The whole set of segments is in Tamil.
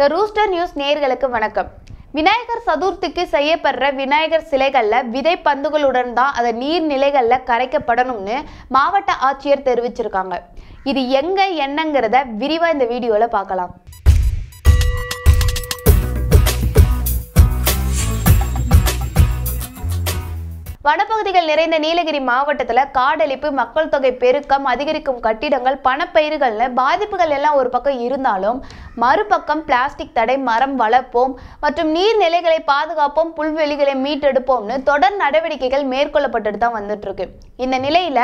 த ரூஸ்டர் நியூஸ் நேர்களுக்கு வணக்கம் விநாயகர் சதுர்த்திக்கு செய்யப்படுற விநாயகர் சிலைகளில் விதை பந்துகளுடன் தான் அதை நீர்நிலைகளில் கரைக்கப்படணும்னு மாவட்ட ஆட்சியர் தெரிவிச்சிருக்காங்க இது எங்கே என்னங்கிறத விரிவாக இந்த வீடியோவில் பார்க்கலாம் வனப்பகுதிகள் நிறைந்த நீலகிரி மாவட்டத்தில் காடழிப்பு மக்கள் தொகை பெருக்கம் அதிகரிக்கும் கட்டிடங்கள் பணப்பயிர்கள் பாதிப்புகள் எல்லாம் ஒரு பக்கம் இருந்தாலும் மறுபக்கம் பிளாஸ்டிக் தடை மரம் வளர்ப்போம் மற்றும் நீர்நிலைகளை பாதுகாப்போம் புல்வெளிகளை மீட்டெடுப்போம்னு தொடர் நடவடிக்கைகள் மேற்கொள்ளப்பட்டு தான் வந்துட்டு இருக்கு இந்த நிலையில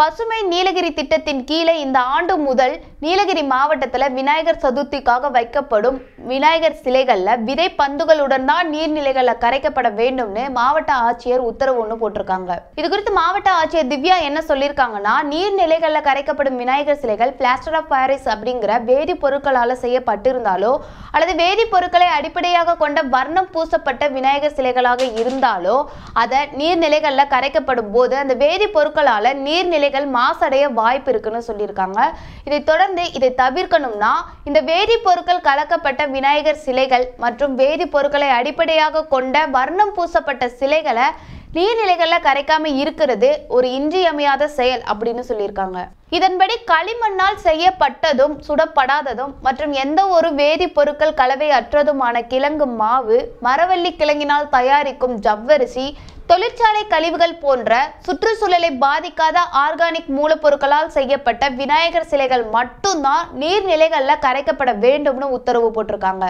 பசுமை நீலகிரி திட்டத்தின் கீழே இந்த ஆண்டு முதல் நீலகிரி மாவட்டத்தில் விநாயகர் சதுர்த்திக்காக வைக்கப்படும் விநாயகர் சிலைகளில் விதை பந்துகளுடன் தான் நீர்நிலைகளில் கரைக்கப்பட வேண்டும்னு மாவட்ட ஆட்சியர் உத்தரவு ஒன்று போட்டிருக்காங்க இது குறித்து மாவட்ட ஆட்சியர் திவ்யா என்ன சொல்லியிருக்காங்கன்னா நீர்நிலைகளில் கரைக்கப்படும் விநாயகர் சிலைகள் பிளாஸ்டர் ஆஃப் பாரிஸ் அப்படிங்கிற வேதிப்பொருட்களால் செய்யப்பட்டிருந்தாலோ அல்லது வேதிப்பொருட்களை அடிப்படையாக கொண்ட வர்ணம் பூசப்பட்ட விநாயகர் சிலைகளாக இருந்தாலோ அதை நீர்நிலைகளில் கரைக்கப்படும் போது அந்த வேதிப்பொருட்களால் நீர்நிலைகள் மாசடைய வாய்ப்பு இருக்குன்னு சொல்லியிருக்காங்க இதை தொடர்ந்து இதை தவிர்க்கணும்னா இந்த வேதிப்பொருட்கள் கலக்கப்பட்ட விநாயகர் சிலைகள் மற்றும் வேதிப்பொருட்களை அடிப்படையாக கொண்ட வர்ணம் பூசப்பட்ட சிலைகளை நீர்நிலைகளில் கரைக்காம இருக்கிறது ஒரு இன்றியமையாத செயல் அப்படின்னு சொல்லியிருக்காங்க இதன்படி களிமண்ணால் செய்யப்பட்டதும் சுடப்படாததும் மற்றும் எந்த ஒரு வேதிப்பொருட்கள் கலவை அற்றதுமான கிழங்கு மாவு மரவள்ளி கிழங்கினால் தயாரிக்கும் ஜவ்வரிசி தொழிற்சாலை கழிவுகள் போன்ற சுற்றுச்சூழலை பாதிக்காத ஆர்கானிக் மூலப்பொருட்களால் செய்யப்பட்ட விநாயகர் சிலைகள் மட்டும்தான் நீர்நிலைகளில் கரைக்கப்பட வேண்டும்னு உத்தரவு போட்டிருக்காங்க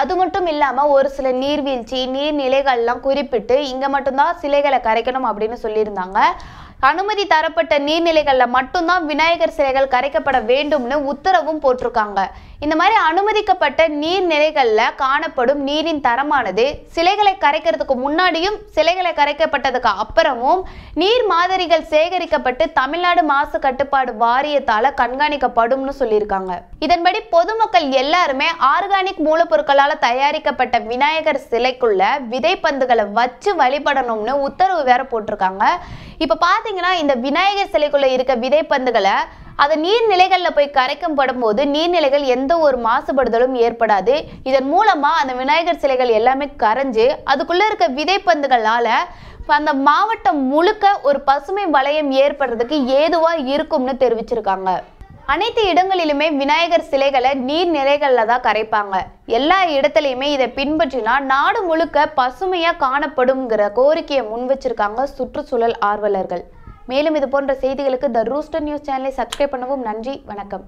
அது மட்டும் இல்லாமல் ஒரு சில நீர்வீழ்ச்சி நீர்நிலைகள்லாம் குறிப்பிட்டு இங்கே மட்டும்தான் சிலைகளை கரைக்கணும் அப்படின்னு சொல்லியிருந்தாங்க அனுமதி தரப்பட்ட நீர்நிலைகளில் மட்டும்தான் விநாயகர் சிலைகள் கரைக்கப்பட வேண்டும்னு உத்தரவும் போட்டிருக்காங்க இந்த மாதிரி அனுமதிக்கப்பட்ட நீர்நிலைகளில் காணப்படும் நீரின் தரமானது சிலைகளை கரைக்கிறதுக்கு முன்னாடியும் சிலைகளை கரைக்கப்பட்டதுக்கு அப்புறமும் நீர் மாதிரிகள் சேகரிக்கப்பட்டு தமிழ்நாடு மாசு கட்டுப்பாடு வாரியத்தால் கண்காணிக்கப்படும்னு சொல்லியிருக்காங்க இதன்படி பொதுமக்கள் எல்லாருமே ஆர்கானிக் மூலப்பொருட்களால் தயாரிக்கப்பட்ட விநாயகர் சிலைக்குள்ள விதைப்பந்துகளை வச்சு வழிபடணும்னு உத்தரவு வேற போட்டிருக்காங்க இப்போ பார்த்தீங்கன்னா இந்த விநாயகர் சிலைக்குள்ளே இருக்க விதைப்பந்துகளை அதை நீர்நிலைகளில் போய் கரைக்கும் படும்போது நீர்நிலைகள் எந்த ஒரு மாசுபடுதலும் ஏற்படாது இதன் மூலமாக அந்த விநாயகர் சிலைகள் எல்லாமே கரைஞ்சு அதுக்குள்ளே இருக்க விதைப்பந்துகளால் அந்த மாவட்டம் முழுக்க ஒரு பசுமை வளையம் ஏற்படுறதுக்கு ஏதுவாக இருக்கும்னு தெரிவிச்சிருக்காங்க அனைத்து இடங்களிலுமே விநாயகர் சிலைகளை நீர் நிலைகளில் தான் கரைப்பாங்க எல்லா இடத்துலையுமே இதை பின்பற்றினா நாடு முழுக்க பசுமையாக காணப்படுங்கிற கோரிக்கையை முன் வச்சிருக்காங்க சுற்றுச்சூழல் ஆர்வலர்கள் மேலும் இது போன்ற செய்திகளுக்கு த ரூஸ்டர் நியூஸ் சேனலை சப்ஸ்கிரைப் பண்ணவும் நன்றி வணக்கம்